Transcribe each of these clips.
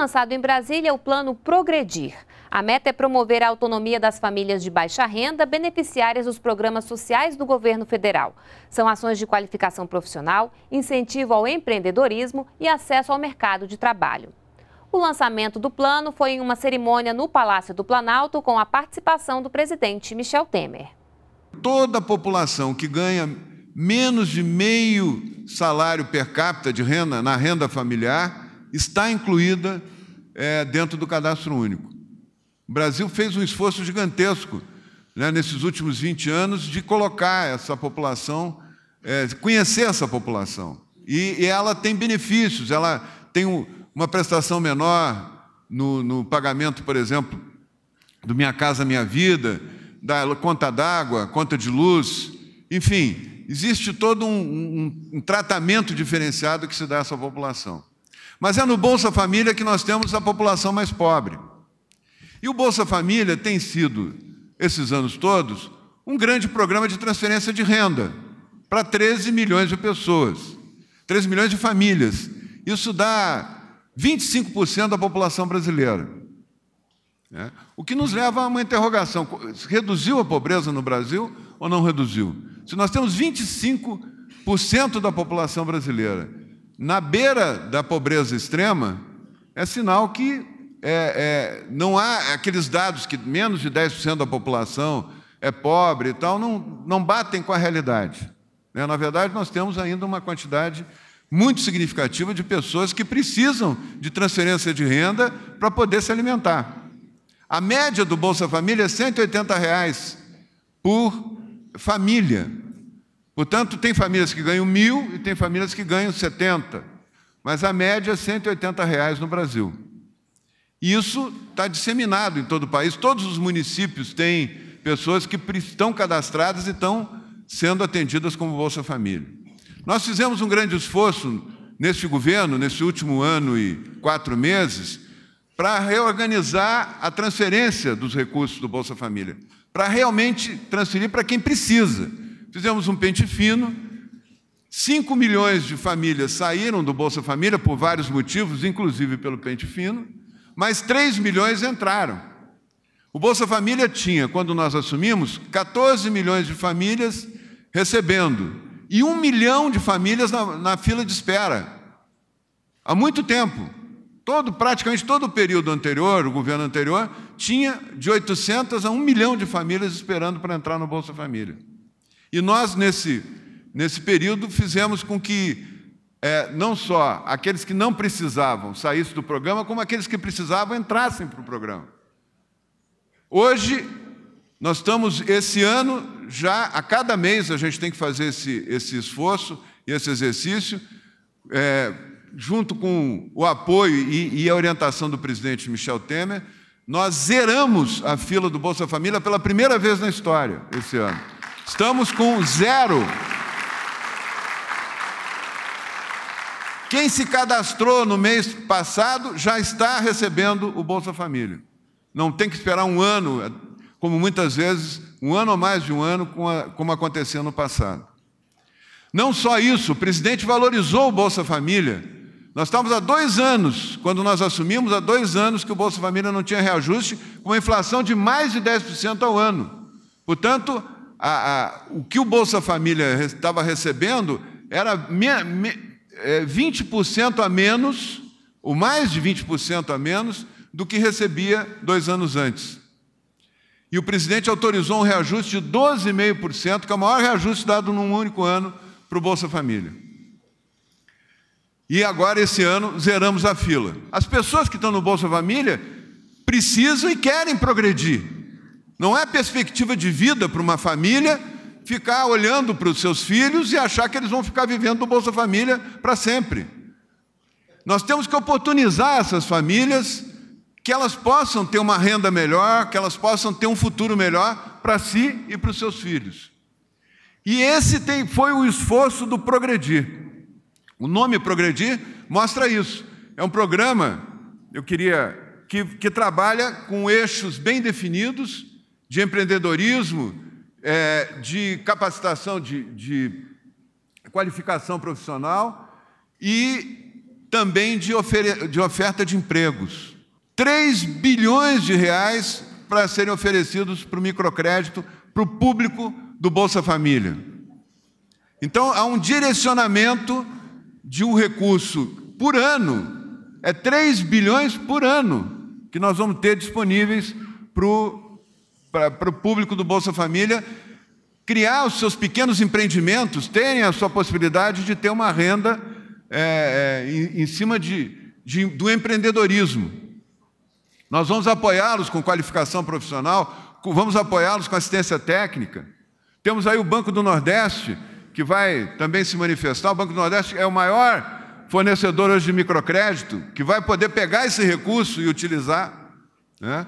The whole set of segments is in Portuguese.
lançado em Brasília é o plano Progredir. A meta é promover a autonomia das famílias de baixa renda, beneficiárias dos programas sociais do governo federal. São ações de qualificação profissional, incentivo ao empreendedorismo e acesso ao mercado de trabalho. O lançamento do plano foi em uma cerimônia no Palácio do Planalto com a participação do presidente Michel Temer. Toda a população que ganha menos de meio salário per capita de renda na renda familiar está incluída é, dentro do cadastro único. O Brasil fez um esforço gigantesco né, nesses últimos 20 anos de colocar essa população, é, conhecer essa população. E, e, ela tem benefícios, ela tem um, uma prestação menor no, no pagamento, por exemplo, do Minha Casa Minha Vida, da conta d'água, conta de luz, enfim, existe todo um, um, um, tratamento diferenciado que se dá a essa população. Mas é no Bolsa Família que nós temos a população mais pobre. E o Bolsa Família tem sido, esses anos todos, um grande programa de transferência de renda para 13 milhões de pessoas, 13 milhões de famílias. Isso dá 25% da população brasileira. É. O que nos leva a uma interrogação: reduziu a pobreza no Brasil ou não reduziu? Se nós temos 25% da população brasileira na beira da pobreza extrema, é sinal que é, é, não há aqueles dados que menos de 10% da população é pobre e tal, não, não batem com a realidade. Né? Na verdade, nós temos ainda uma quantidade muito significativa de pessoas que precisam de transferência de renda para poder se alimentar. A média do Bolsa Família é R$ 180 reais por família. Portanto, tem famílias que ganham mil e tem famílias que ganham 70. Mas a média é 180 reais no Brasil. E isso está disseminado em todo o país. Todos os municípios têm pessoas que estão cadastradas e estão sendo atendidas como Bolsa Família. Nós fizemos um grande esforço neste governo, nesse último ano e quatro meses, para reorganizar a transferência dos recursos do Bolsa Família, para realmente transferir para quem precisa Fizemos um pente fino. 5 milhões de famílias saíram do Bolsa Família por vários motivos, inclusive pelo pente fino, mas 3 milhões entraram. O Bolsa Família tinha, quando nós assumimos, 14 milhões de famílias recebendo e um milhão de famílias na, na, fila de espera. Há muito tempo. Todo, praticamente todo o período anterior, o governo anterior, tinha de 800 a 1 milhão de famílias esperando para entrar no Bolsa Família. E nós, nesse, nesse período, fizemos com que é, não só aqueles que não precisavam saíssem do programa, como aqueles que precisavam entrassem para o programa. Hoje, nós estamos, esse ano, já a cada mês a gente tem que fazer esse, esse esforço e esse exercício, é, junto com o apoio e, e a orientação do presidente Michel Temer, nós zeramos a fila do Bolsa Família pela primeira vez na história esse ano. Estamos com zero. Quem se cadastrou no mês passado já está recebendo o Bolsa Família. Não tem que esperar um ano, como muitas vezes, um ano ou mais de um ano, como aconteceu no passado. Não só isso, o presidente valorizou o Bolsa Família. Nós estávamos há dois anos, quando nós assumimos, há dois anos que o Bolsa Família não tinha reajuste, com uma inflação de mais de 10% ao ano. Portanto, a, a, o que o Bolsa Família estava recebendo era me, me, é, 20% a menos, ou mais de 20% a menos, do que recebia dois anos antes. E o presidente autorizou um reajuste de 12,5%, que é o maior reajuste dado num único ano para o Bolsa Família. E agora, esse ano, zeramos a fila. As pessoas que estão no Bolsa Família precisam e querem progredir. Não é perspectiva de vida para uma família ficar olhando para os seus filhos e achar que eles vão ficar vivendo do Bolsa Família para sempre. Nós temos que oportunizar essas famílias que elas possam ter uma renda melhor, que elas possam ter um futuro melhor para si e para os seus filhos. E esse tem, foi o esforço do Progredir. O nome Progredir mostra isso. É um programa, eu queria, que, que trabalha com eixos bem definidos de empreendedorismo, é, de capacitação, de, de qualificação profissional e também de, de oferta de empregos. 3 bilhões de reais para serem oferecidos para o microcrédito, para o público do Bolsa Família. Então, há um direcionamento de um recurso por ano, é 3 bilhões por ano que nós vamos ter disponíveis para o para o público do Bolsa Família criar os seus pequenos empreendimentos, terem a sua possibilidade de ter uma renda é, é, em, em, cima de, de, do empreendedorismo. Nós vamos apoiá-los com qualificação profissional, vamos apoiá-los com assistência técnica. Temos aí o Banco do Nordeste, que vai também se manifestar. O Banco do Nordeste é o maior fornecedor hoje de microcrédito, que vai poder pegar esse recurso e utilizar. Né?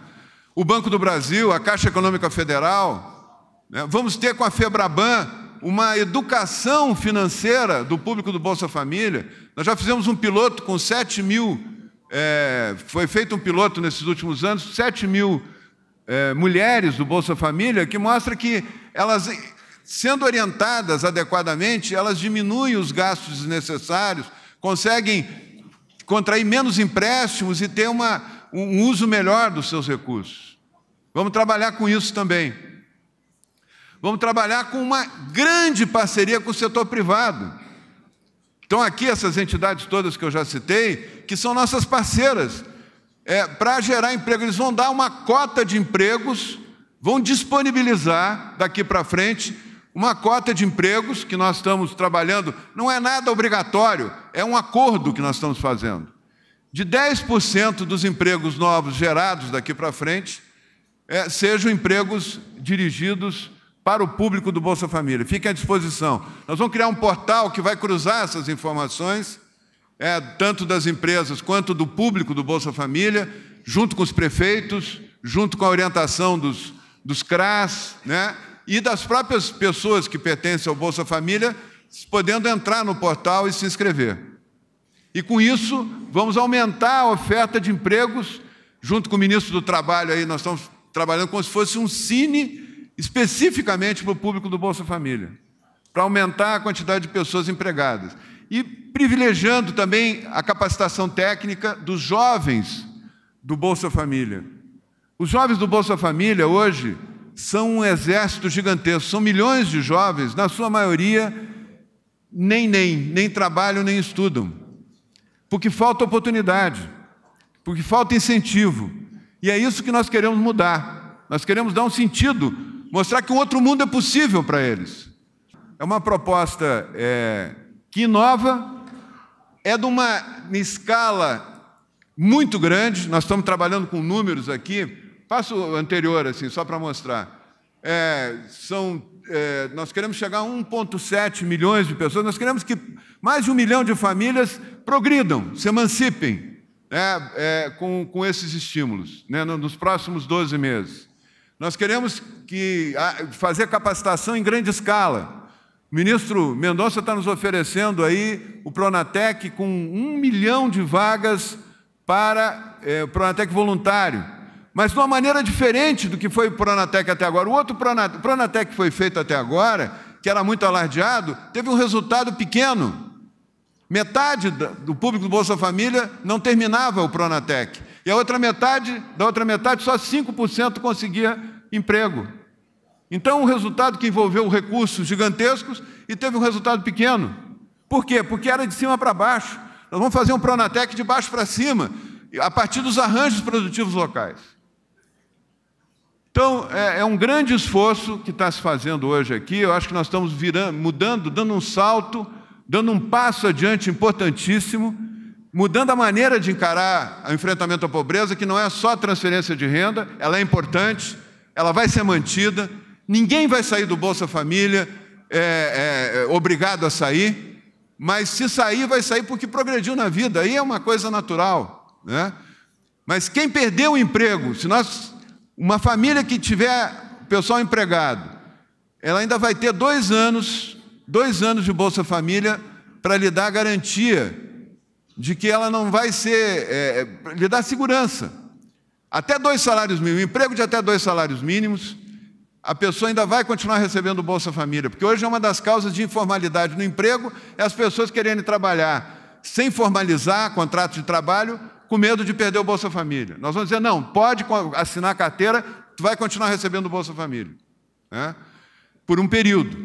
o Banco do Brasil, a Caixa Econômica Federal. Né? Vamos ter com a Febraban uma educação financeira do público do Bolsa Família. Nós já fizemos um piloto com 7 mil, é, foi feito um piloto nesses últimos anos, 7 mil é, mulheres do Bolsa Família, que mostra que elas, sendo orientadas adequadamente, elas diminuem os gastos desnecessários, conseguem contrair menos empréstimos e ter uma um uso melhor dos seus recursos. Vamos trabalhar com isso também. Vamos trabalhar com uma grande parceria com o setor privado. Então, aqui, essas entidades todas que eu já citei, que são nossas parceiras, é, para gerar emprego, eles vão dar uma cota de empregos, vão disponibilizar daqui para frente uma cota de empregos que nós estamos trabalhando. Não é nada obrigatório, é um acordo que nós estamos fazendo de 10% dos empregos novos gerados daqui para frente é, sejam empregos dirigidos para o público do Bolsa Família. Fiquem à disposição. Nós vamos criar um portal que vai cruzar essas informações, é, tanto das empresas quanto do público do Bolsa Família, junto com os prefeitos, junto com a orientação dos, dos CRAS, né? e das próprias pessoas que pertencem ao Bolsa Família, podendo entrar no portal e se inscrever. E com isso, vamos aumentar a oferta de empregos, junto com o ministro do Trabalho aí, nós estamos trabalhando como se fosse um cine especificamente para o público do Bolsa Família, para aumentar a quantidade de pessoas empregadas. E privilegiando também a capacitação técnica dos jovens do Bolsa Família. Os jovens do Bolsa Família hoje são um exército gigantesco, são milhões de jovens, na sua maioria, nem nem, nem trabalham, nem estudam porque falta oportunidade, porque falta incentivo. E é isso que nós queremos mudar. Nós queremos dar um sentido, mostrar que um outro mundo é possível para eles. É uma proposta é, que inova, é de uma escala muito grande. Nós estamos trabalhando com números aqui. Passo o anterior, assim, só para mostrar é, são, é, nós queremos chegar a 1,7 milhões de pessoas, nós queremos que mais de um milhão de famílias progridam, se emancipem né, é, com, com esses estímulos né, nos próximos 12 meses. Nós queremos que, fazer capacitação em grande escala. O ministro Mendonça está nos oferecendo aí o Pronatec com um milhão de vagas para é, o Pronatec voluntário mas de uma maneira diferente do que foi o Pronatec até agora. O outro Pronatec, que foi feito até agora, que era muito alardeado, teve um resultado pequeno. Metade do público do Bolsa Família não terminava o Pronatec. E a outra metade, da outra metade, só 5% conseguia emprego. Então, um resultado que envolveu recursos gigantescos e teve um resultado pequeno. Por quê? Porque era de cima para baixo. Nós vamos fazer um Pronatec de baixo para cima, a partir dos arranjos produtivos locais. Então, é, é um grande esforço que está se fazendo hoje aqui. Eu acho que nós estamos virando, mudando, dando um salto, dando um passo adiante importantíssimo, mudando a maneira de encarar o enfrentamento à pobreza, que não é só transferência de renda, ela é importante, ela vai ser mantida, ninguém vai sair do Bolsa Família é, é, é obrigado a sair, mas se sair, vai sair porque progrediu na vida, aí é uma coisa natural. Né? Mas quem perdeu o emprego, se nós uma família que tiver pessoal empregado, ela ainda vai ter dois anos, dois anos de Bolsa Família para lhe dar garantia de que ela não vai ser, é, é lhe dar segurança. Até dois salários mínimos, emprego de até dois salários mínimos, a pessoa ainda vai continuar recebendo Bolsa Família, porque hoje é uma das causas de informalidade no emprego, é as pessoas querendo trabalhar sem formalizar contrato de trabalho com medo de perder o Bolsa Família. Nós vamos dizer, não, pode assinar a carteira, tu vai continuar recebendo o Bolsa Família. Né? Por um período.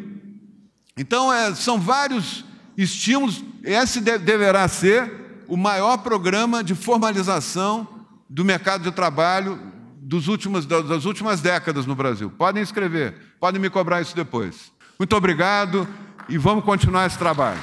Então, é, são vários estímulos. Esse de, deverá ser o maior programa de formalização do mercado de trabalho dos últimos, das últimas décadas no Brasil. Podem escrever, podem me cobrar isso depois. Muito obrigado e vamos continuar esse trabalho.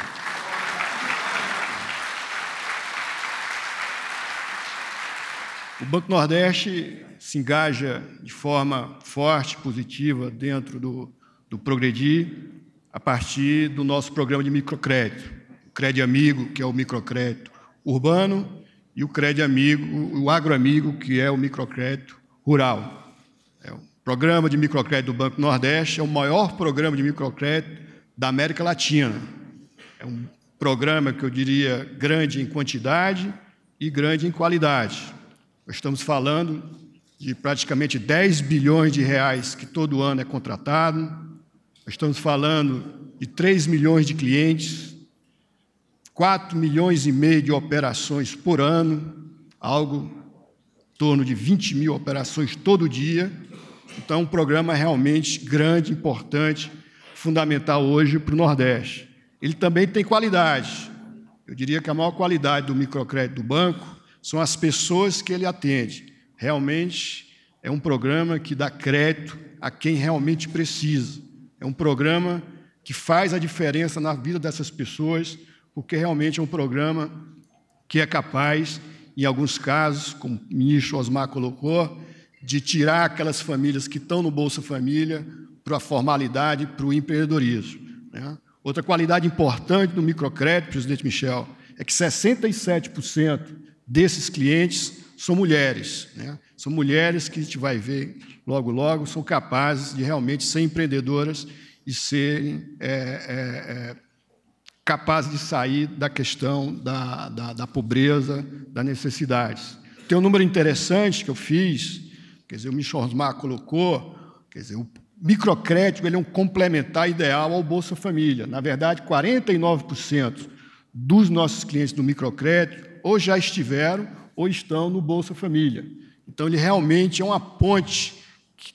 O Banco Nordeste se engaja de forma forte, positiva, dentro do, do Progredir, a partir do nosso programa de microcrédito. O Crédito Amigo, que é o microcrédito urbano, e o Crédito Amigo, o Agroamigo, que é o microcrédito rural. É o programa de microcrédito do Banco Nordeste é o maior programa de microcrédito da América Latina. É um programa que eu diria grande em quantidade e grande em qualidade. Estamos falando de praticamente 10 bilhões de reais que todo ano é contratado. Estamos falando de 3 milhões de clientes, 4 milhões e meio de operações por ano, algo em torno de 20 mil operações todo dia. Então, um programa realmente grande, importante, fundamental hoje para o Nordeste. Ele também tem qualidade. Eu diria que a maior qualidade do microcrédito do banco são as pessoas que ele atende. Realmente é um programa que dá crédito a quem realmente precisa. É um programa que faz a diferença na vida dessas pessoas, porque realmente é um programa que é capaz, em alguns casos, como o ministro Osmar colocou, de tirar aquelas famílias que estão no Bolsa Família para a formalidade, para o empreendedorismo. Né? Outra qualidade importante do microcrédito, presidente Michel, é que 67% desses clientes são mulheres. Né? São mulheres que a gente vai ver logo, logo, são capazes de realmente ser empreendedoras e serem é, é, é capazes de sair da questão da, da, da pobreza, das necessidades. Tem um número interessante que eu fiz, quer dizer, o Michel Osmar colocou, quer dizer, o microcrédito ele é um complementar ideal ao Bolsa Família. Na verdade, 49% dos nossos clientes do microcrédito ou já estiveram ou estão no Bolsa Família. Então, ele realmente é uma ponte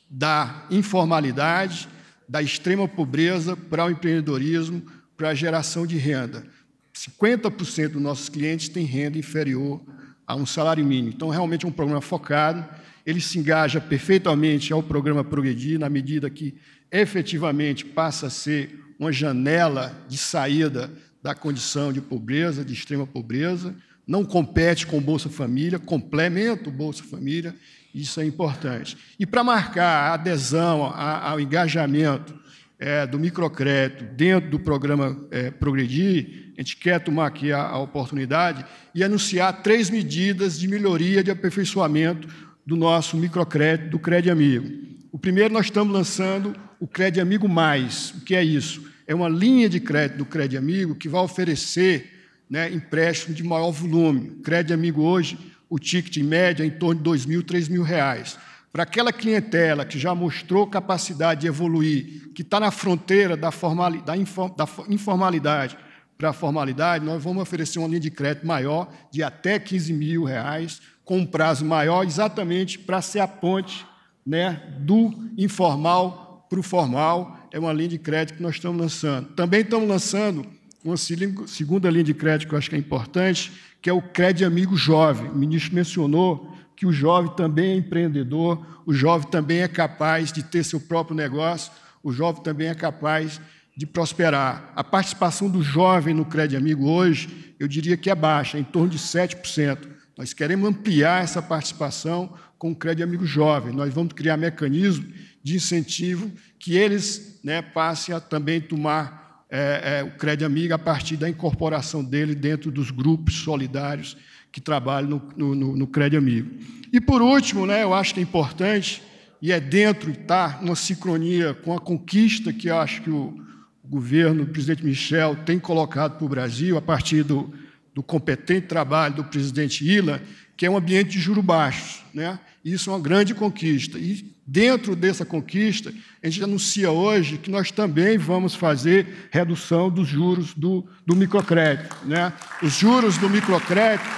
da informalidade, da extrema pobreza para o empreendedorismo, para a geração de renda. 50% dos nossos clientes têm renda inferior a um salário mínimo. Então, realmente é um programa focado. Ele se engaja perfeitamente ao programa Progredir, na medida que efetivamente passa a ser uma janela de saída da condição de pobreza, de extrema pobreza não compete com o Bolsa Família, complementa o Bolsa Família, isso é importante. E para marcar a adesão ao engajamento é, do microcrédito dentro do programa é, Progredir, a gente quer tomar aqui a, a oportunidade e anunciar três medidas de melhoria de aperfeiçoamento do nosso microcrédito, do Crédito Amigo. O primeiro, nós estamos lançando o Crédito Amigo Mais. O que é isso? É uma linha de crédito do Crédito Amigo que vai oferecer né, empréstimo de maior volume. Crédito amigo hoje, o ticket em média é em torno de dois mil, três mil reais. Para aquela clientela que já mostrou capacidade de evoluir, que está na fronteira da, formali, da, inform, da informalidade para a formalidade, nós vamos oferecer uma linha de crédito maior de até 15 mil reais, com um prazo maior, exatamente para ser a ponte né, do informal para o formal. É uma linha de crédito que nós estamos lançando. Também estamos lançando uma segunda linha de crédito que eu acho que é importante, que é o Crédito Amigo Jovem. O ministro mencionou que o jovem também é empreendedor, o jovem também é capaz de ter seu próprio negócio, o jovem também é capaz de prosperar. A participação do jovem no Crédito Amigo hoje, eu diria que é baixa, em torno de 7%. Nós queremos ampliar essa participação com o Crédito Amigo Jovem. Nós vamos criar mecanismos de incentivo que eles né, passem a também tomar é, é, o Crédito Amiga a partir da incorporação dele dentro dos grupos solidários que trabalham no, no, no Crédito Amigo. E, por último, né, eu acho que é importante, e é dentro, tá, uma sincronia com a conquista que eu acho que o, o governo, o presidente Michel, tem colocado para o Brasil, a partir do, do competente trabalho do presidente Ila, que é um ambiente de juros baixos. Né? Isso é uma grande conquista. E dentro dessa conquista, a gente anuncia hoje que nós também vamos fazer redução dos juros do, do microcrédito. Né? Os juros do microcrédito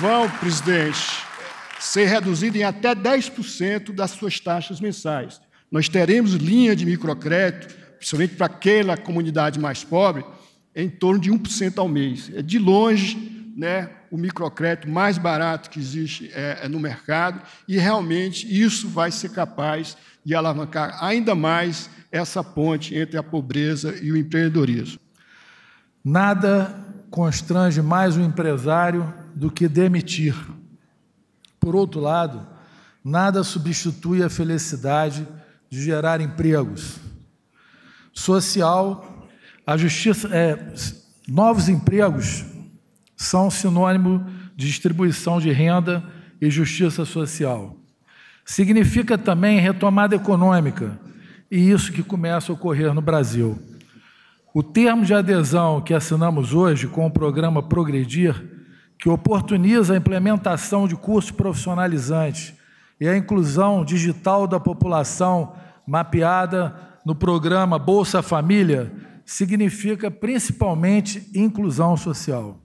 vão, presidente, ser reduzidos em até 10% das suas taxas mensais. Nós teremos linha de microcrédito, principalmente para aquela comunidade mais pobre, em torno de 1% ao mês. É de longe né, o microcrédito mais barato que existe é, é no mercado, e realmente isso vai ser capaz de alavancar ainda mais essa ponte entre a pobreza e o empreendedorismo. Nada constrange mais o empresário do que demitir. Por outro lado, nada substitui a felicidade de gerar empregos. Social, a justiça, é, novos empregos são sinônimo de distribuição de renda e justiça social. Significa também retomada econômica, e isso que começa a ocorrer no Brasil. O termo de adesão que assinamos hoje com o programa Progredir, que oportuniza a implementação de cursos profissionalizantes e a inclusão digital da população mapeada no programa Bolsa Família, significa principalmente inclusão social.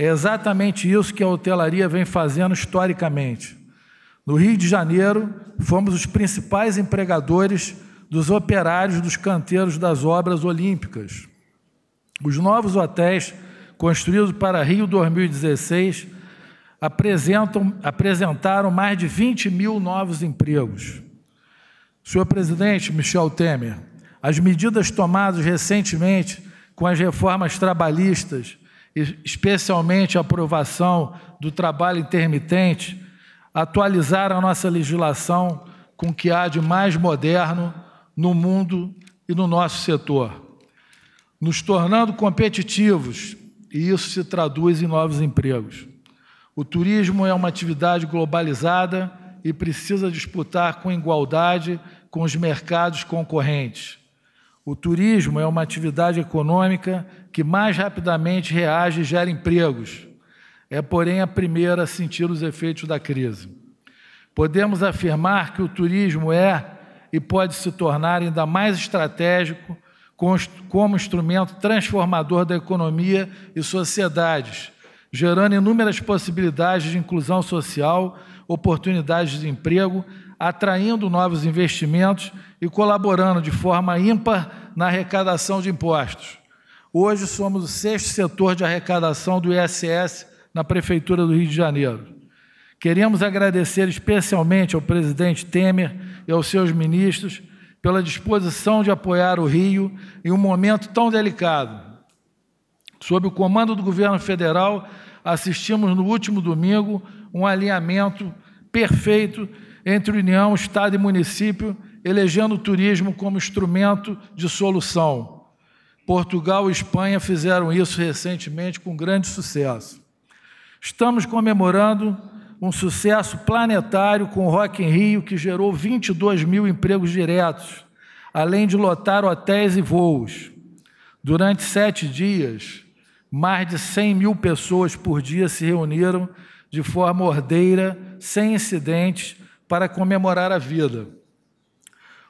É exatamente isso que a hotelaria vem fazendo historicamente. No Rio de Janeiro, fomos os principais empregadores dos operários dos canteiros das obras olímpicas. Os novos hotéis construídos para Rio 2016 apresentam, apresentaram mais de 20 mil novos empregos. Senhor presidente Michel Temer, as medidas tomadas recentemente com as reformas trabalhistas especialmente a aprovação do trabalho intermitente, atualizar a nossa legislação com o que há de mais moderno no mundo e no nosso setor, nos tornando competitivos, e isso se traduz em novos empregos. O turismo é uma atividade globalizada e precisa disputar com igualdade com os mercados concorrentes. O turismo é uma atividade econômica que mais rapidamente reage e gera empregos. É, porém, a primeira a sentir os efeitos da crise. Podemos afirmar que o turismo é e pode se tornar ainda mais estratégico como instrumento transformador da economia e sociedades, gerando inúmeras possibilidades de inclusão social, oportunidades de emprego, atraindo novos investimentos e colaborando de forma ímpar na arrecadação de impostos. Hoje somos o sexto setor de arrecadação do ISS na Prefeitura do Rio de Janeiro. Queremos agradecer especialmente ao presidente Temer e aos seus ministros pela disposição de apoiar o Rio em um momento tão delicado. Sob o comando do governo federal, assistimos no último domingo um alinhamento perfeito entre União, Estado e município, elegendo o turismo como instrumento de solução. Portugal e Espanha fizeram isso recentemente com grande sucesso. Estamos comemorando um sucesso planetário com o Rock in Rio, que gerou 22 mil empregos diretos, além de lotar hotéis e voos. Durante sete dias, mais de 100 mil pessoas por dia se reuniram de forma ordeira, sem incidentes, para comemorar a vida.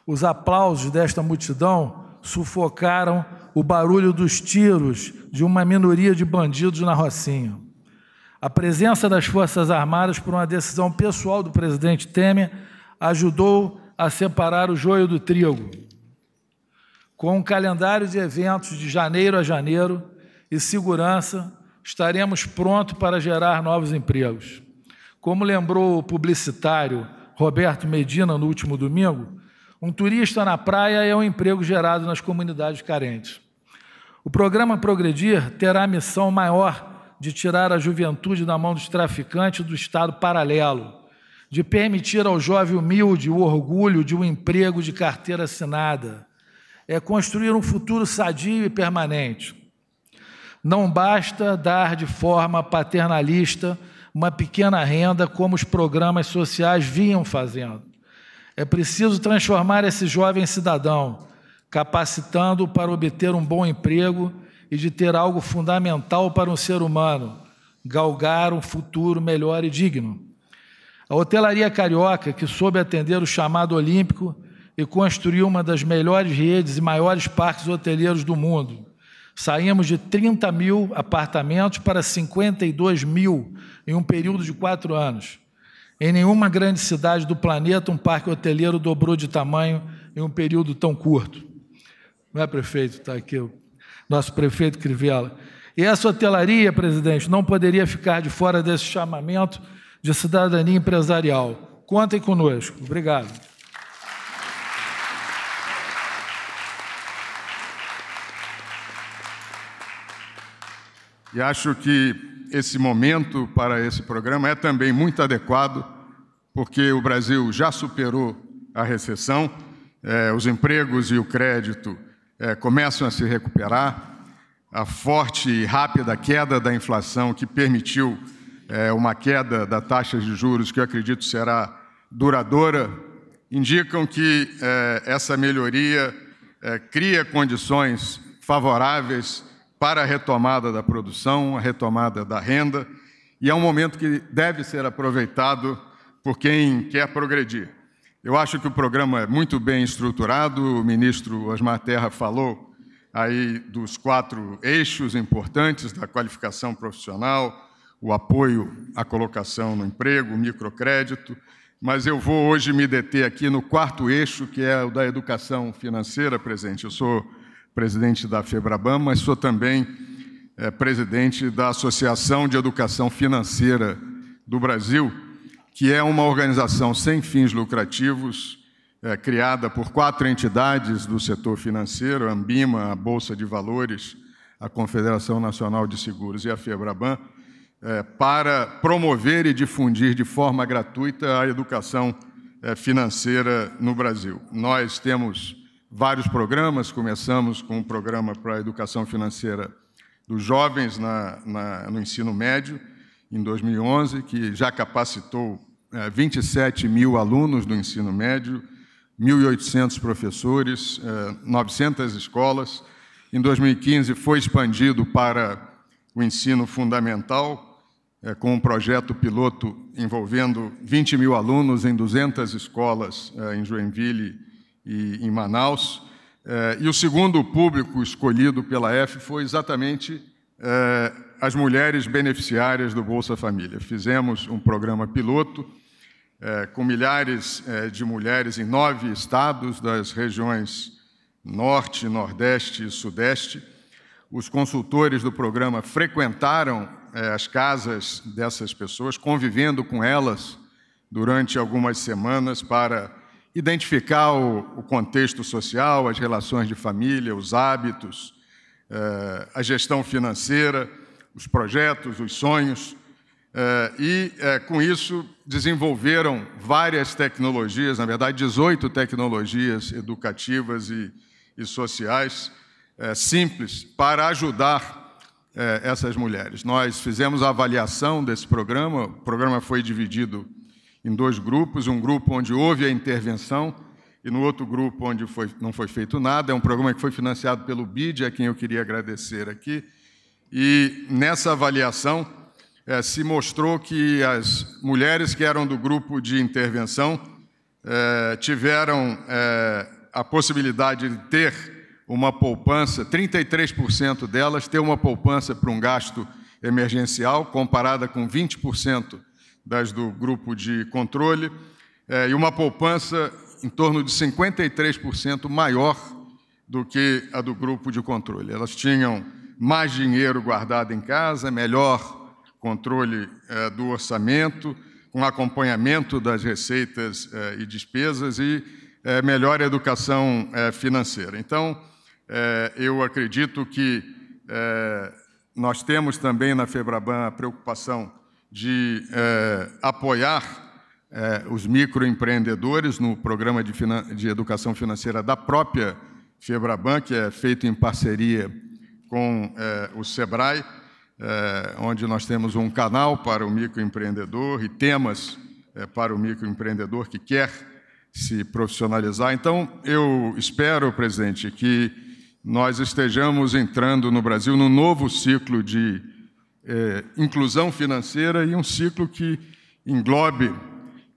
Os aplausos desta multidão sufocaram o barulho dos tiros de uma minoria de bandidos na Rocinha. A presença das Forças Armadas, por uma decisão pessoal do presidente Temer, ajudou a separar o joio do trigo. Com um calendário de eventos de janeiro a janeiro e segurança, estaremos prontos para gerar novos empregos. Como lembrou o publicitário Roberto Medina no último domingo, um turista na praia é um emprego gerado nas comunidades carentes. O programa Progredir terá a missão maior de tirar a juventude da mão dos traficantes do Estado paralelo, de permitir ao jovem humilde o orgulho de um emprego de carteira assinada, é construir um futuro sadio e permanente. Não basta dar de forma paternalista uma pequena renda como os programas sociais vinham fazendo. É preciso transformar esse jovem cidadão capacitando para obter um bom emprego e de ter algo fundamental para um ser humano, galgar um futuro melhor e digno. A hotelaria carioca, que soube atender o chamado olímpico e construiu uma das melhores redes e maiores parques hoteleiros do mundo. Saímos de 30 mil apartamentos para 52 mil em um período de quatro anos. Em nenhuma grande cidade do planeta um parque hoteleiro dobrou de tamanho em um período tão curto. Não é prefeito, está aqui o nosso prefeito Crivella. E essa hotelaria, presidente, não poderia ficar de fora desse chamamento de cidadania empresarial. Contem conosco. Obrigado. E acho que esse momento para esse programa é também muito adequado, porque o Brasil já superou a recessão, eh, os empregos e o crédito é, começam a se recuperar. A forte e rápida queda da inflação, que permitiu é, uma queda da taxa de juros, que eu acredito será duradoura, indicam que é, essa melhoria é, cria condições favoráveis para a retomada da produção, a retomada da renda, e é um momento que deve ser aproveitado por quem quer progredir. Eu acho que o programa é muito bem estruturado, o ministro Osmar Terra falou aí dos quatro eixos importantes da qualificação profissional, o apoio à colocação no emprego, o microcrédito, mas eu vou hoje me deter aqui no quarto eixo, que é o da educação financeira presente. Eu sou presidente da Febraban, mas sou também é, presidente da Associação de Educação Financeira do Brasil, que é uma organização sem fins lucrativos, é, criada por quatro entidades do setor financeiro: a Ambima, a Bolsa de Valores, a Confederação Nacional de Seguros e a Febraban, é, para promover e difundir de forma gratuita a educação é, financeira no Brasil. Nós temos vários programas, começamos com um programa para a educação financeira dos jovens na, na, no ensino médio, em 2011, que já capacitou 27 é, mil alunos do ensino médio, 1.800 professores, 900 é, escolas. Em 2015 foi expandido para o ensino fundamental, é, com um projeto piloto envolvendo 20 mil alunos em 200 escolas em Joinville e em Manaus. E o segundo público escolhido pela F foi exatamente as mulheres beneficiárias do Bolsa Família. Fizemos um programa piloto é, com milhares é, de mulheres em nove estados das regiões Norte, Nordeste e Sudeste. Os consultores do programa frequentaram é, as casas dessas pessoas, convivendo com elas durante algumas semanas para identificar o, o contexto social, as relações de família, os hábitos, é, a gestão financeira os projetos, os sonhos, eh, e eh, com isso desenvolveram várias tecnologias, na verdade, 18 tecnologias educativas e, sociais eh, simples para ajudar essas mulheres. Nós fizemos a avaliação desse programa, o programa foi dividido em dois grupos, um grupo onde houve a intervenção e no outro grupo onde foi, não foi feito nada. É um programa que foi financiado pelo BID, a quem eu queria agradecer aqui, e nessa avaliação é, se mostrou que as mulheres que eram do grupo de intervenção é, tiveram é, a possibilidade de ter uma poupança, 33% delas ter uma poupança para um gasto emergencial, comparada com 20% das do grupo de controle, é, e uma poupança em torno de 53% maior do que a do grupo de controle. Elas tinham mais dinheiro guardado em casa, melhor controle eh, do orçamento, um acompanhamento das receitas eh, e despesas e eh, melhor educação financeira. Então, eu acredito que nós temos também na Febraban a preocupação de apoiar os microempreendedores no programa de, de educação financeira da própria Febraban, que é feito em parceria com é, o SEBRAE, é, onde nós temos um canal para o microempreendedor e temas é, para o microempreendedor que quer se profissionalizar. Então, eu espero, presidente, que nós estejamos entrando no Brasil num novo ciclo de inclusão financeira e um ciclo que englobe,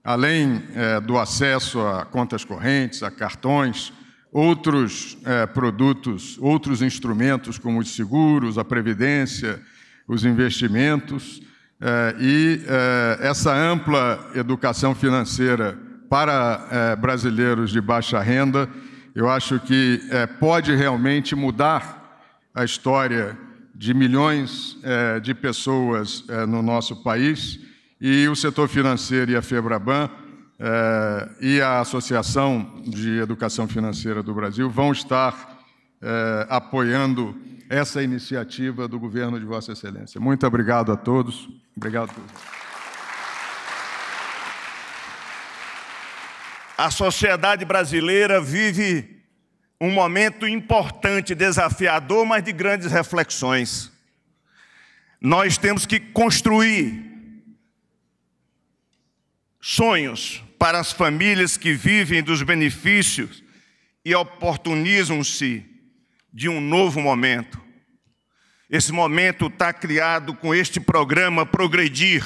além do acesso a contas correntes, a cartões, outros é, produtos, outros instrumentos, como os seguros, a previdência, os investimentos. É, e é, essa ampla educação financeira para é, brasileiros de baixa renda, eu acho que é, pode realmente mudar a história de milhões é, de pessoas no nosso país. E o setor financeiro e a Febraban eh, e a Associação de Educação Financeira do Brasil vão estar eh, apoiando essa iniciativa do governo de Vossa Excelência. Muito obrigado a todos. Obrigado a todos. A sociedade brasileira vive um momento importante, desafiador, mas de grandes reflexões. Nós temos que construir sonhos para as famílias que vivem dos benefícios e oportunizam-se de um novo momento. Esse momento está criado com este programa Progredir,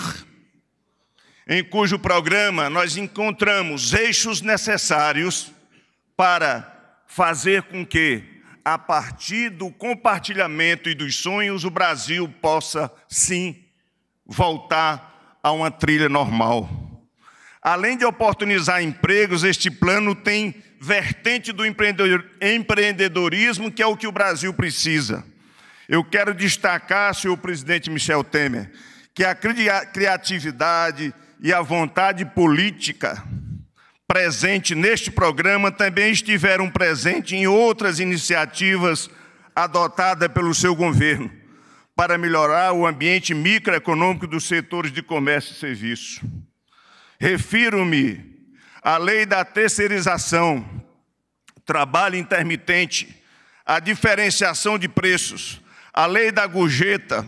em cujo programa nós encontramos eixos necessários para fazer com que, a partir do compartilhamento e dos sonhos, o Brasil possa sim voltar a uma trilha normal. Além de oportunizar empregos, este plano tem vertente do empreendedorismo, que é o que o Brasil precisa. Eu quero destacar, senhor presidente Michel Temer, que a criatividade e a vontade política presente neste programa também estiveram presentes em outras iniciativas adotadas pelo seu governo para melhorar o ambiente microeconômico dos setores de comércio e serviço. Refiro-me à lei da terceirização, trabalho intermitente, a diferenciação de preços, a lei da gorjeta,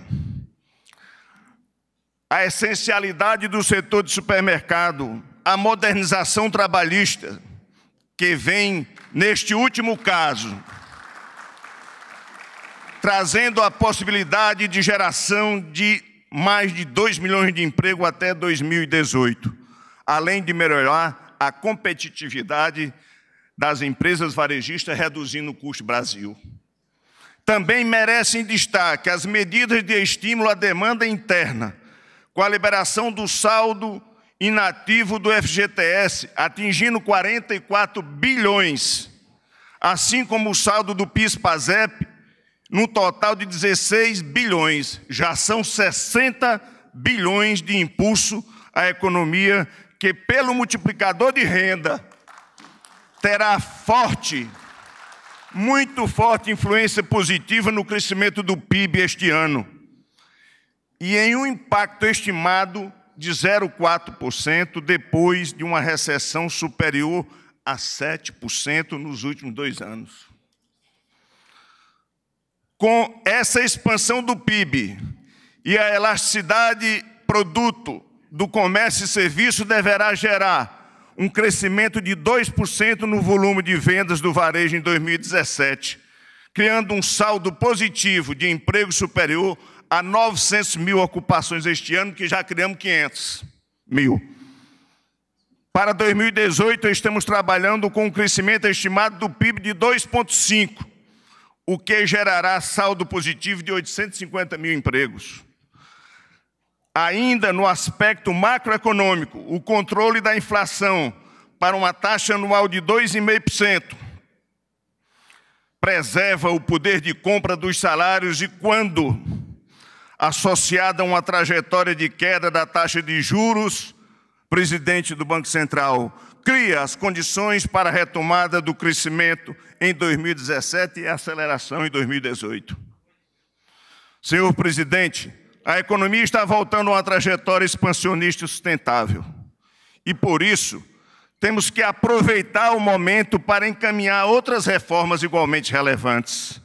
a essencialidade do setor de supermercado, a modernização trabalhista, que vem, neste último caso, trazendo a possibilidade de geração de mais de 2 milhões de emprego até 2018 além de melhorar a competitividade das empresas varejistas, reduzindo o custo Brasil. Também merecem destaque as medidas de estímulo à demanda interna, com a liberação do saldo inativo do FGTS, atingindo 44 bilhões, assim como o saldo do PIS-PASEP, no total de 16 bilhões. Já são 60 bilhões de impulso à economia que pelo multiplicador de renda terá forte, muito forte influência positiva no crescimento do PIB este ano. E em um impacto estimado de 0,4% depois de uma recessão superior a 7% nos últimos dois anos. Com essa expansão do PIB e a elasticidade produto do comércio e serviço deverá gerar um crescimento de 2% no volume de vendas do varejo em 2017, criando um saldo positivo de emprego superior a 900 mil ocupações este ano, que já criamos 500 mil. Para 2018, estamos trabalhando com um crescimento estimado do PIB de 2,5, o que gerará saldo positivo de 850 mil empregos. Ainda no aspecto macroeconômico, o controle da inflação para uma taxa anual de 2,5% preserva o poder de compra dos salários e quando associada a uma trajetória de queda da taxa de juros, presidente do Banco Central cria as condições para a retomada do crescimento em 2017 e aceleração em 2018. Senhor presidente, a economia está voltando a uma trajetória expansionista e sustentável. E por isso, temos que aproveitar o momento para encaminhar outras reformas igualmente relevantes.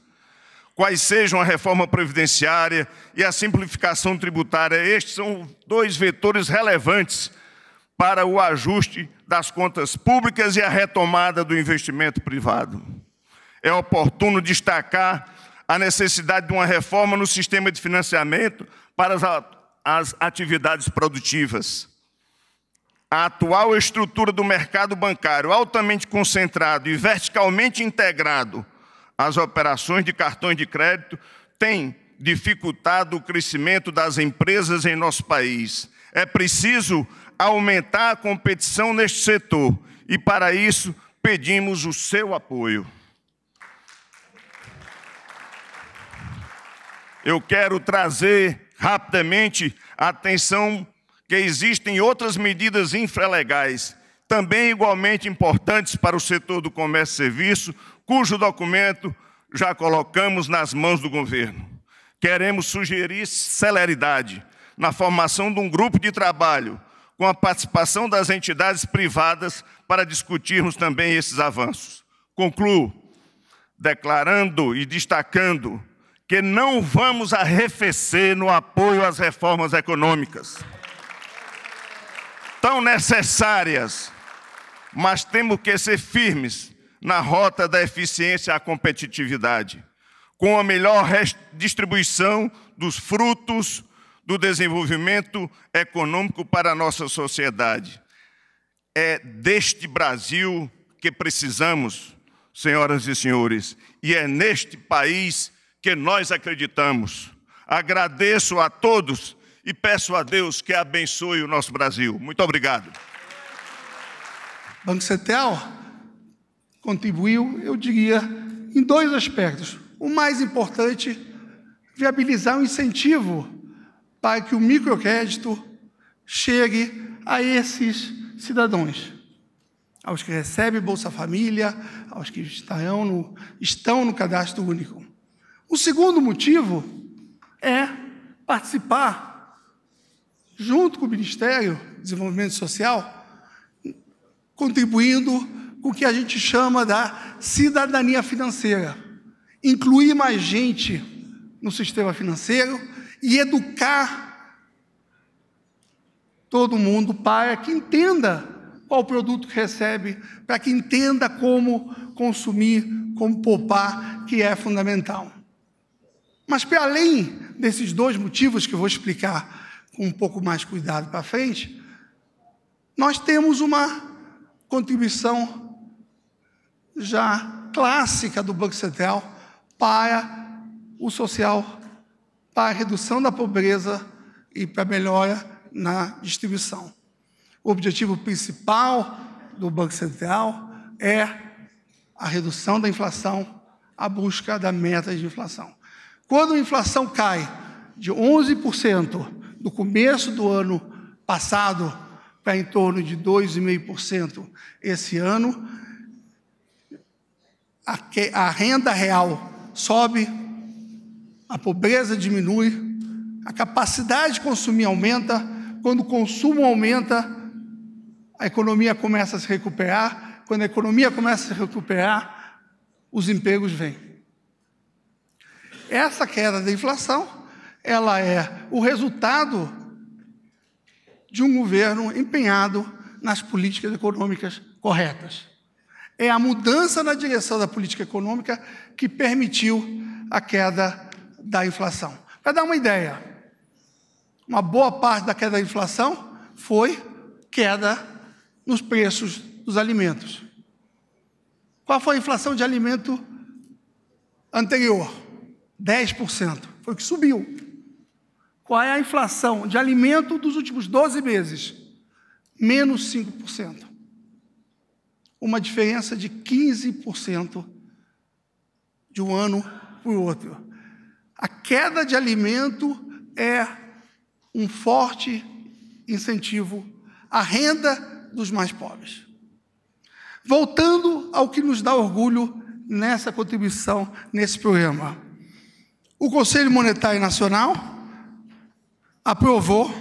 Quais sejam a reforma previdenciária e a simplificação tributária, estes são dois vetores relevantes para o ajuste das contas públicas e a retomada do investimento privado. É oportuno destacar a necessidade de uma reforma no sistema de financiamento para as atividades produtivas. A atual estrutura do mercado bancário, altamente concentrado e verticalmente integrado às operações de cartões de crédito, tem dificultado o crescimento das empresas em nosso país. É preciso aumentar a competição neste setor e, para isso, pedimos o seu apoio. eu quero trazer rapidamente a atenção que existem outras medidas infralegais, também igualmente importantes para o setor do comércio e serviço, cujo documento já colocamos nas mãos do governo. Queremos sugerir celeridade na formação de um grupo de trabalho com a participação das entidades privadas para discutirmos também esses avanços. Concluo declarando e destacando que não vamos arrefecer no apoio às reformas econômicas, tão necessárias, mas temos que ser firmes na rota da eficiência à competitividade, com a melhor distribuição dos frutos do desenvolvimento econômico para a nossa sociedade. É deste Brasil que precisamos, senhoras e senhores, e é neste país que nós acreditamos. Agradeço a todos e peço a Deus que abençoe o nosso Brasil. Muito obrigado. Banco Central contribuiu, eu diria, em dois aspectos. O mais importante, viabilizar um incentivo para que o microcrédito chegue a esses cidadãos, aos que recebem Bolsa Família, aos que estarão no, estão no cadastro único. O segundo motivo é participar, junto com o Ministério do Desenvolvimento Social, contribuindo com o que a gente chama da cidadania financeira. Incluir mais gente no sistema financeiro e educar todo mundo para que entenda qual produto que recebe, para que entenda como consumir, como poupar, que é fundamental. Mas para além desses dois motivos que eu vou explicar com um pouco mais cuidado para frente, nós temos uma contribuição já clássica do Banco Central para o social, para a redução da pobreza e para a melhora na distribuição. O objetivo principal do Banco Central é a redução da inflação, a busca da meta de inflação. Quando a inflação cai de 11% do começo do ano passado para em torno de 2,5% esse ano, a, que, a renda real sobe, a pobreza diminui, a capacidade de consumir aumenta, quando o consumo aumenta, a economia começa a se recuperar, quando a economia começa a se recuperar, os empregos vêm essa queda da inflação, ela é o resultado de um governo empenhado nas políticas econômicas corretas. É a mudança na direção da política econômica que permitiu a queda da inflação. Para dar uma ideia, uma boa parte da queda da inflação foi queda nos preços dos alimentos. Qual foi a inflação de alimento anterior? 10%. Foi o que subiu. Qual é a inflação de alimento dos últimos 12 meses? Menos 5%. Uma diferença de 15% de um ano para o outro. A queda de alimento é um forte incentivo à renda dos mais pobres. Voltando ao que nos dá orgulho nessa contribuição, nesse programa. O Conselho Monetário Nacional aprovou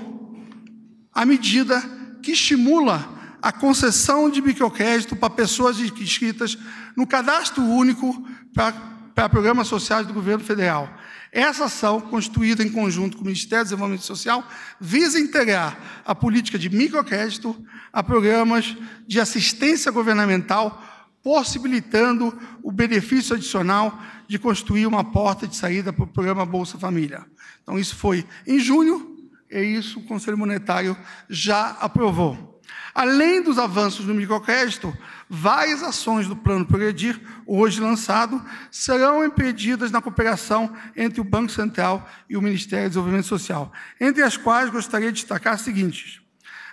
a medida que estimula a concessão de microcrédito para pessoas inscritas no cadastro único para, para programas sociais do governo federal. Essa ação, constituída em conjunto com o Ministério do Desenvolvimento Social, visa integrar a política de microcrédito a programas de assistência governamental possibilitando o benefício adicional de construir uma porta de saída para o programa Bolsa Família. Então, isso foi em junho, e isso o Conselho Monetário já aprovou. Além dos avanços no microcrédito, várias ações do Plano Progredir, hoje lançado, serão empreendidas na cooperação entre o Banco Central e o Ministério do Desenvolvimento Social, entre as quais gostaria de destacar as seguintes.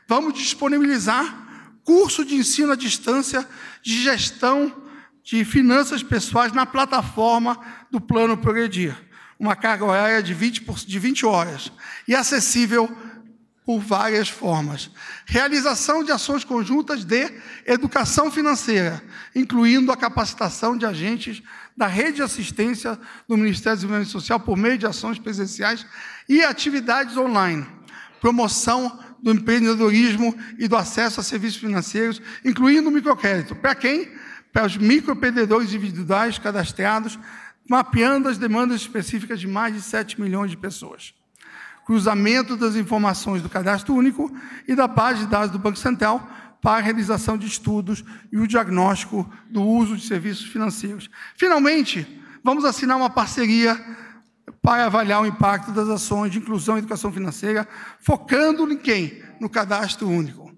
Vamos disponibilizar curso de ensino à distância de gestão de finanças pessoais na plataforma do Plano Progredir. Uma carga horária de 20, de 20 horas e acessível por várias formas. Realização de ações conjuntas de educação financeira, incluindo a capacitação de agentes da rede de assistência do Ministério do Desenvolvimento Social por meio de ações presenciais e atividades online. Promoção do empreendedorismo e do acesso a serviços financeiros, incluindo o microcrédito. Para quem? Para os microempreendedores individuais cadastrados, mapeando as demandas específicas de mais de 7 milhões de pessoas. Cruzamento das informações do cadastro único e da base de dados do Banco Central para a realização de estudos e o diagnóstico do uso de serviços financeiros. Finalmente, vamos assinar uma parceria para avaliar o impacto das ações de inclusão e educação financeira, focando em quem? No cadastro único.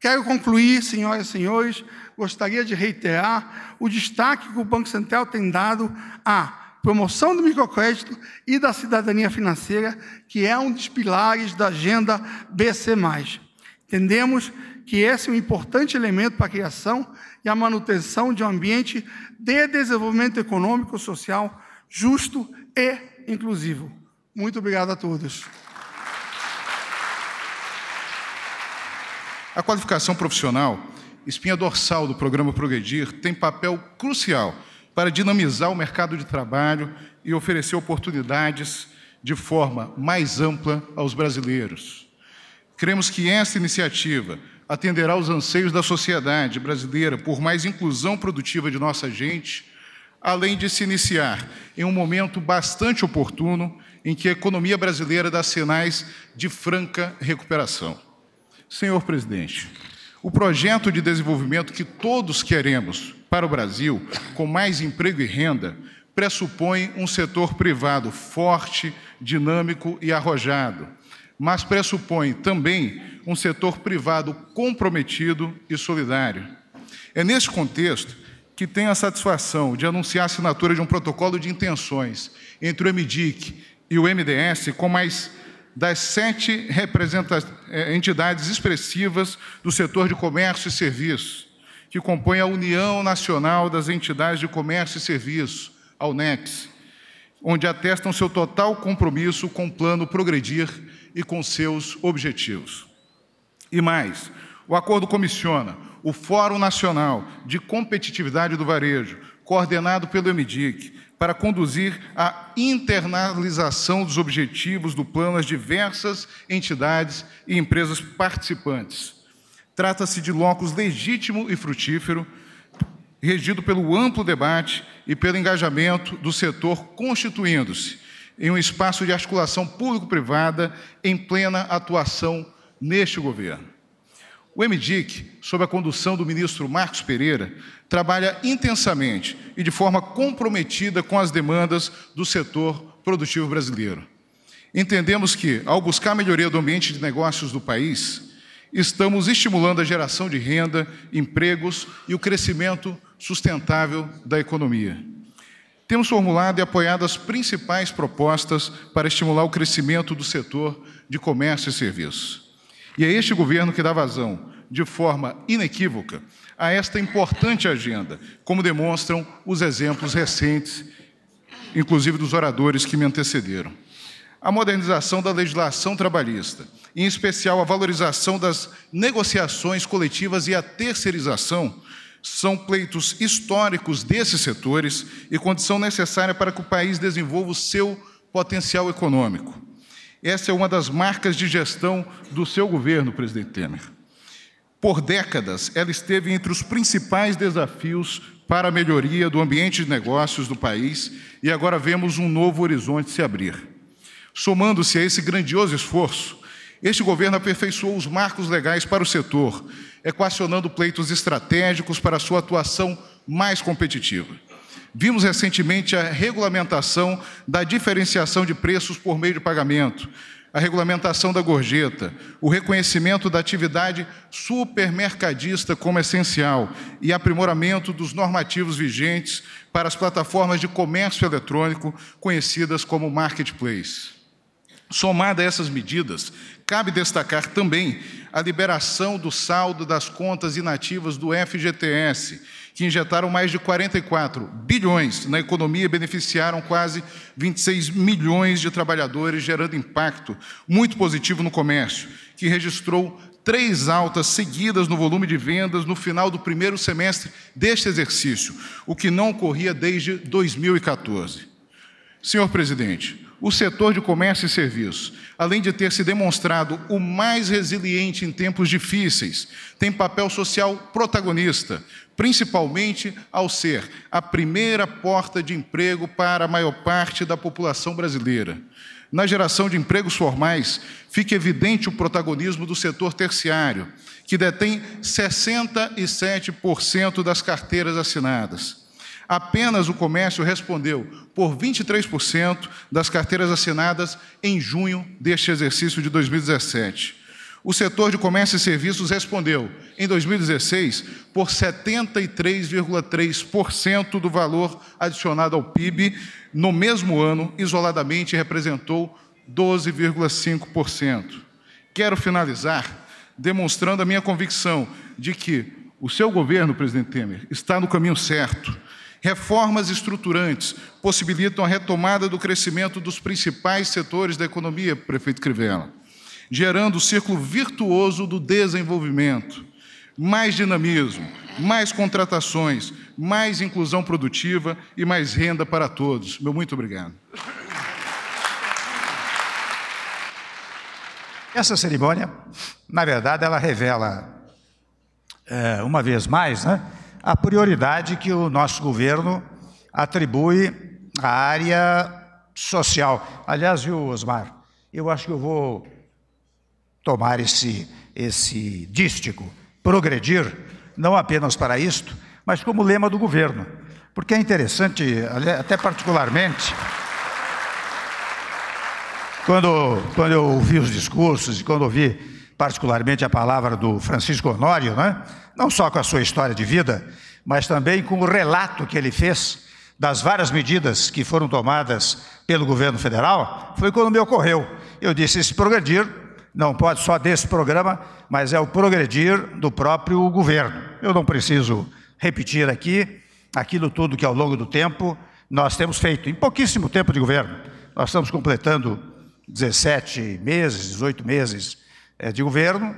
Quero concluir, senhoras e senhores, gostaria de reiterar o destaque que o Banco Central tem dado à promoção do microcrédito e da cidadania financeira, que é um dos pilares da agenda BC. Entendemos que esse é um importante elemento para a criação e a manutenção de um ambiente de desenvolvimento econômico, social, justo e inclusivo. Muito obrigado a todos. A qualificação profissional, espinha dorsal do programa Progredir, tem papel crucial para dinamizar o mercado de trabalho e oferecer oportunidades de forma mais ampla aos brasileiros. Cremos que esta iniciativa atenderá aos anseios da sociedade brasileira por mais inclusão produtiva de nossa gente além de se iniciar em um momento bastante oportuno em que a economia brasileira dá sinais de franca recuperação. Senhor presidente, o projeto de desenvolvimento que todos queremos para o Brasil, com mais emprego e renda, pressupõe um setor privado forte, dinâmico e arrojado, mas pressupõe também um setor privado comprometido e solidário. É nesse contexto que tem a satisfação de anunciar a assinatura de um protocolo de intenções entre o MDIC e o MDS com mais das sete eh, entidades expressivas do setor de comércio e serviço, que compõem a União Nacional das Entidades de Comércio e Serviço, a UNEX, onde atestam seu total compromisso com o plano Progredir e com seus objetivos. E mais, o acordo comissiona o Fórum Nacional de Competitividade do Varejo, coordenado pelo MDIC, para conduzir a internalização dos objetivos do plano às diversas entidades e empresas participantes. Trata-se de locus legítimo e frutífero, regido pelo amplo debate e pelo engajamento do setor, constituindo-se em um espaço de articulação público-privada em plena atuação neste governo. O MDIC, sob a condução do ministro Marcos Pereira, trabalha intensamente e de forma comprometida com as demandas do setor produtivo brasileiro. Entendemos que, ao buscar melhoria do ambiente de negócios do país, estamos estimulando a geração de renda, empregos e o crescimento sustentável da economia. Temos formulado e apoiado as principais propostas para estimular o crescimento do setor de comércio e serviços. E é este governo que dá vazão, de forma inequívoca, a esta importante agenda, como demonstram os exemplos recentes, inclusive dos oradores que me antecederam. A modernização da legislação trabalhista, em especial a valorização das negociações coletivas e a terceirização, são pleitos históricos desses setores e condição necessária para que o país desenvolva o seu potencial econômico. Essa é uma das marcas de gestão do seu governo, presidente Temer. Por décadas, ela esteve entre os principais desafios para a melhoria do ambiente de negócios do país e agora vemos um novo horizonte se abrir. Somando-se a esse grandioso esforço, este governo aperfeiçoou os marcos legais para o setor, equacionando pleitos estratégicos para sua atuação mais competitiva. Vimos recentemente a regulamentação da diferenciação de preços por meio de pagamento, a regulamentação da gorjeta, o reconhecimento da atividade supermercadista como essencial e aprimoramento dos normativos vigentes para as plataformas de comércio eletrônico conhecidas como marketplace. Somada a essas medidas, cabe destacar também a liberação do saldo das contas inativas do FGTS que injetaram mais de 44 bilhões na economia e beneficiaram quase 26 milhões de trabalhadores, gerando impacto muito positivo no comércio, que registrou três altas seguidas no volume de vendas no final do primeiro semestre deste exercício, o que não ocorria desde 2014. Senhor presidente, o setor de comércio e serviços, além de ter se demonstrado o mais resiliente em tempos difíceis, tem papel social protagonista, principalmente ao ser a primeira porta de emprego para a maior parte da população brasileira. Na geração de empregos formais, fica evidente o protagonismo do setor terciário, que detém 67% das carteiras assinadas. Apenas o comércio respondeu por 23% das carteiras assinadas em junho deste exercício de 2017. O setor de comércio e serviços respondeu, em 2016, por 73,3% do valor adicionado ao PIB. No mesmo ano, isoladamente, representou 12,5%. Quero finalizar demonstrando a minha convicção de que o seu governo, presidente Temer, está no caminho certo. Reformas estruturantes possibilitam a retomada do crescimento dos principais setores da economia, prefeito Crivella gerando o círculo virtuoso do desenvolvimento. Mais dinamismo, mais contratações, mais inclusão produtiva e mais renda para todos. Meu muito obrigado. Essa cerimônia, na verdade, ela revela, é, uma vez mais, né, a prioridade que o nosso governo atribui à área social. Aliás, viu, Osmar, eu acho que eu vou tomar esse, esse dístico, progredir, não apenas para isto, mas como lema do governo. Porque é interessante, até particularmente, quando, quando eu ouvi os discursos e quando ouvi particularmente a palavra do Francisco Honório, né? não só com a sua história de vida, mas também com o relato que ele fez das várias medidas que foram tomadas pelo governo federal, foi quando me ocorreu. Eu disse: esse progredir não pode só desse programa, mas é o progredir do próprio governo. Eu não preciso repetir aqui aquilo tudo que ao longo do tempo nós temos feito, em pouquíssimo tempo de governo. Nós estamos completando 17 meses, 18 meses eh, de governo,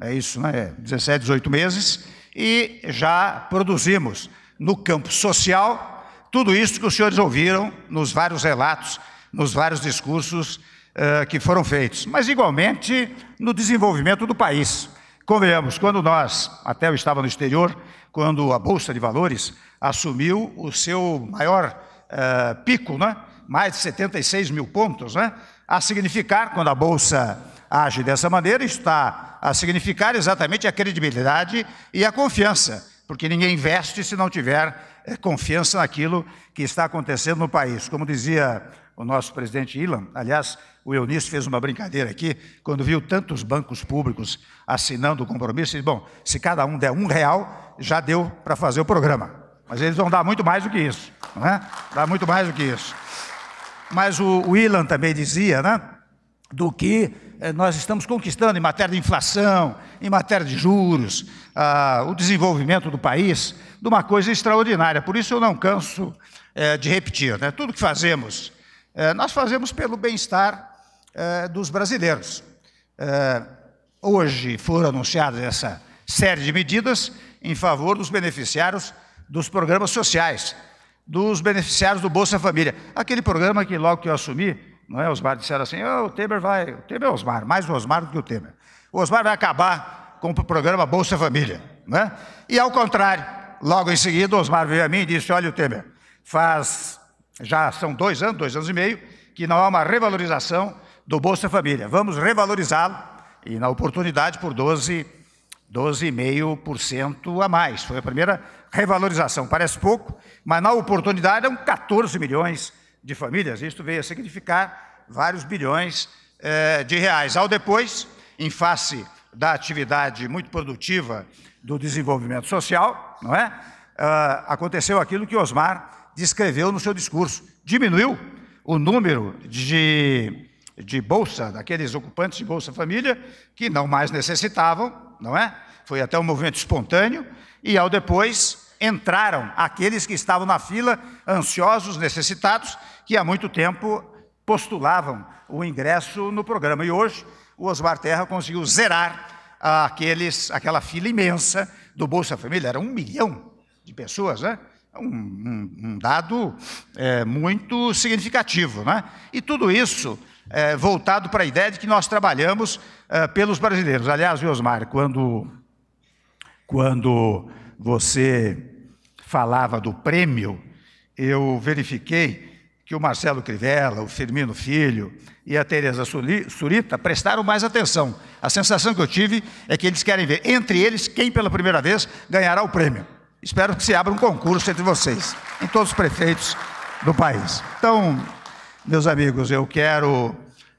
é isso, né? 17, é, 18 meses, e já produzimos no campo social tudo isso que os senhores ouviram nos vários relatos, nos vários discursos eh, que foram feitos, mas igualmente no desenvolvimento do país. Convenhamos, quando nós, até eu estava no exterior, quando a Bolsa de Valores assumiu o seu maior uh, pico, né? mais de 76 mil pontos, né? a significar, quando a Bolsa age dessa maneira, está a significar exatamente a credibilidade e a confiança, porque ninguém investe se não tiver eh, confiança naquilo que está acontecendo no país. Como dizia o nosso presidente Ilan. Aliás, o Eunice fez uma brincadeira aqui, quando viu tantos bancos públicos assinando o compromisso, disse, bom, se cada um der um real, já deu para fazer o programa. Mas eles vão dar muito mais do que isso. Não é? Dá muito mais do que isso. Mas o, o Ilan também dizia, né? do que eh, nós estamos conquistando em matéria de inflação, em matéria de juros, ah, o desenvolvimento do país, de uma coisa extraordinária. Por isso eu não canso eh, de repetir. Né? Tudo que fazemos eh, nós fazemos pelo bem-estar eh, dos brasileiros. Eh, hoje foram anunciadas essa série de medidas em favor dos beneficiários dos programas sociais, dos beneficiários do Bolsa Família. Aquele programa que logo que eu assumi, não é? Osmar disseram assim: oh, o Temer vai. O Temer é Osmar, mais o Osmar do que o Temer. O Osmar vai acabar com o programa Bolsa Família. Não é? E ao contrário, logo em seguida, o Osmar veio a mim e disse: olha, o Temer, faz já são dois anos, dois anos e meio, que não há uma revalorização do Bolsa Família. Vamos revalorizá-lo e, na oportunidade, por 12, 12,5% a mais. Foi a primeira revalorização. Parece pouco, mas na oportunidade eram é 14 milhões de famílias. Isto veio a significar vários bilhões eh, de reais. Ao depois, em face da atividade muito produtiva do desenvolvimento social, não é? Uh, aconteceu aquilo que Osmar descreveu no seu discurso. Diminuiu o número de, de bolsa, daqueles ocupantes de Bolsa Família, que não mais necessitavam, não é? Foi até um movimento espontâneo, e ao depois entraram aqueles que estavam na fila, ansiosos, necessitados, que há muito tempo postulavam o ingresso no programa. E hoje o Osmar Terra conseguiu zerar aqueles, aquela fila imensa do Bolsa Família, era um milhão de pessoas, né? Um, um, um dado é, muito significativo. Né? E tudo isso é, voltado para a ideia de que nós trabalhamos é, pelos brasileiros. Aliás, Osmar, quando, quando você falava do prêmio, eu verifiquei que o Marcelo Crivella, o Firmino Filho e a Tereza Surita prestaram mais atenção. A sensação que eu tive é que eles querem ver, entre eles, quem pela primeira vez ganhará o prêmio. Espero que se abra um concurso entre vocês, em todos os prefeitos do país. Então, meus amigos, eu quero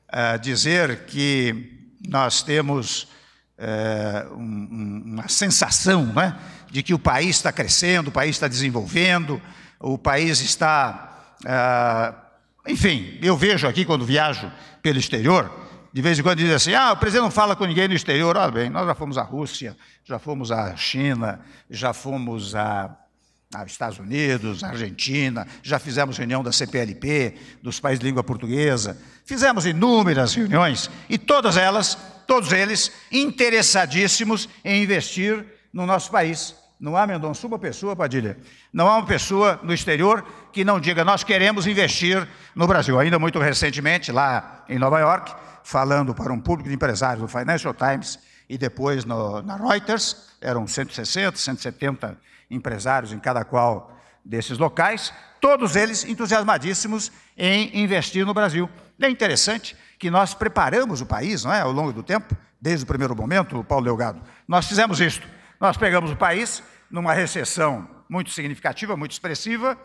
eh, dizer que nós temos eh, um, uma sensação né, de que o país está crescendo, o país está desenvolvendo, o país está. Eh, enfim, eu vejo aqui quando viajo pelo exterior de vez em quando diz assim: ah, o presidente não fala com ninguém no exterior. Olha bem, nós já fomos à Rússia, já fomos à China, já fomos a. Estados Unidos, Argentina, já fizemos reunião da CPLP, dos países de língua portuguesa, fizemos inúmeras reuniões e todas elas, todos eles, interessadíssimos em investir no nosso país. Não há, Mendonça, uma pessoa, Padilha, não há uma pessoa no exterior que não diga nós queremos investir no Brasil. Ainda muito recentemente, lá em Nova York, falando para um público de empresários no Financial Times e depois no, na Reuters, eram 160, 170 empresários em cada qual desses locais, todos eles entusiasmadíssimos em investir no Brasil. É interessante que nós preparamos o país, não é, ao longo do tempo, desde o primeiro momento, Paulo Delgado. Nós fizemos isto. Nós pegamos o país numa recessão muito significativa, muito expressiva,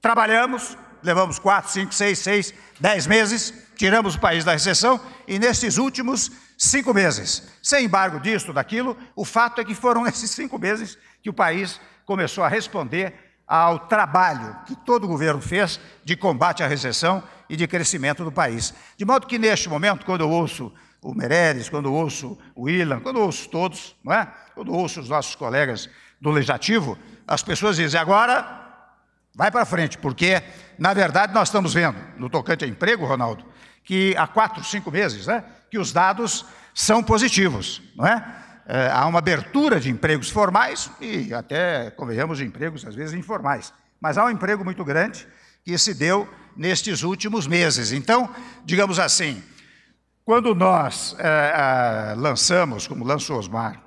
trabalhamos, levamos quatro, cinco, seis, seis, dez meses, tiramos o país da recessão e nesses últimos cinco meses, sem embargo disso, daquilo, o fato é que foram esses cinco meses que o país começou a responder ao trabalho que todo o governo fez de combate à recessão e de crescimento do país. De modo que neste momento, quando eu ouço o Meirelles, quando eu ouço o Ilan, quando eu ouço todos, não é? Quando eu ouço os nossos colegas do Legislativo, as pessoas dizem, agora Vai para frente, porque, na verdade, nós estamos vendo, no tocante a emprego, Ronaldo, que há quatro, cinco meses, né, que os dados são positivos, não é? É, há uma abertura de empregos formais e até, convenhamos, de empregos às vezes informais. Mas há um emprego muito grande que se deu nestes últimos meses. Então, digamos assim, quando nós é, é, lançamos, como lançou Osmar,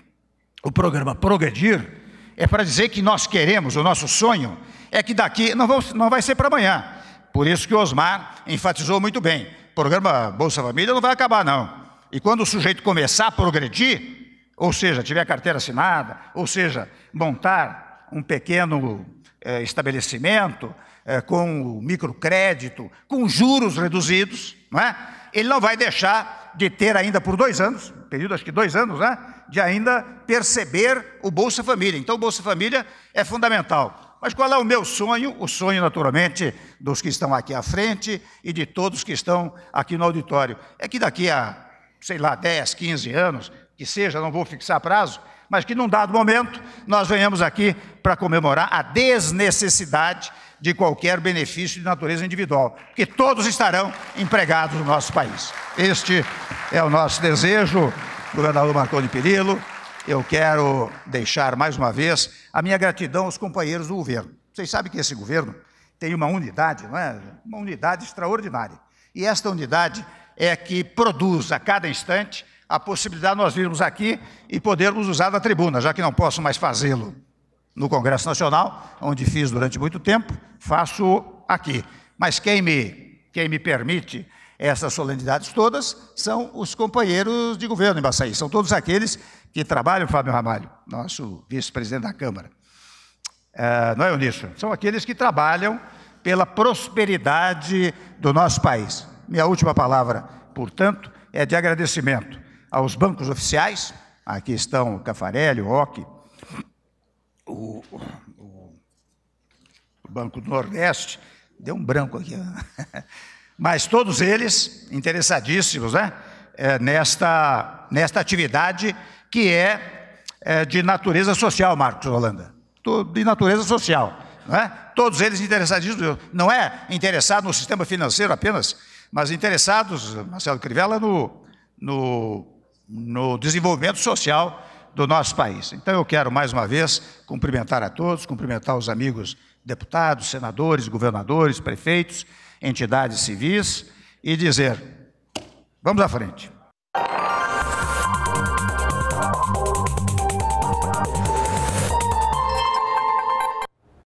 o programa Progredir, é para dizer que nós queremos, o nosso sonho é que daqui não, vamos, não vai ser para amanhã. Por isso que o Osmar enfatizou muito bem: o programa Bolsa Família não vai acabar, não. E quando o sujeito começar a progredir, ou seja, tiver carteira assinada, ou seja, montar um pequeno é, estabelecimento é, com microcrédito, com juros reduzidos, não é? ele não vai deixar de ter ainda por dois anos, período acho que dois anos, né? de ainda perceber o Bolsa Família. Então, o Bolsa Família é fundamental. Mas qual é o meu sonho? O sonho, naturalmente, dos que estão aqui à frente e de todos que estão aqui no auditório. É que daqui a, sei lá, 10, 15 anos, que seja, não vou fixar prazo, mas que num dado momento nós venhamos aqui para comemorar a desnecessidade de qualquer benefício de natureza individual, porque todos estarão empregados no nosso país. Este é o nosso desejo, governador Marconi Perillo eu quero deixar mais uma vez a minha gratidão aos companheiros do governo. Vocês sabem que esse governo tem uma unidade, não é? Uma unidade extraordinária. E esta unidade é que produz a cada instante a possibilidade de nós virmos aqui e podermos usar da tribuna, já que não posso mais fazê-lo no Congresso Nacional, onde fiz durante muito tempo, faço aqui. Mas quem me, quem me permite essas solenidades todas são os companheiros de governo em Baçaí, são todos aqueles que trabalha o Fábio Ramalho, nosso vice-presidente da Câmara. É, não é, Eunício? São aqueles que trabalham pela prosperidade do nosso país. Minha última palavra, portanto, é de agradecimento aos bancos oficiais, aqui estão o Cafarelli, o OC, o, o, o Banco do Nordeste, deu um branco aqui, mas todos eles interessadíssimos né? É, nesta, nesta atividade que é, é de natureza social, Marcos Holanda. De natureza social. Não é? Todos eles interessados, não é interessado no sistema financeiro apenas, mas interessados, Marcelo Crivella, no, no, no desenvolvimento social do nosso país. Então eu quero mais uma vez cumprimentar a todos, cumprimentar os amigos deputados, senadores, governadores, prefeitos, entidades civis e dizer: vamos à frente.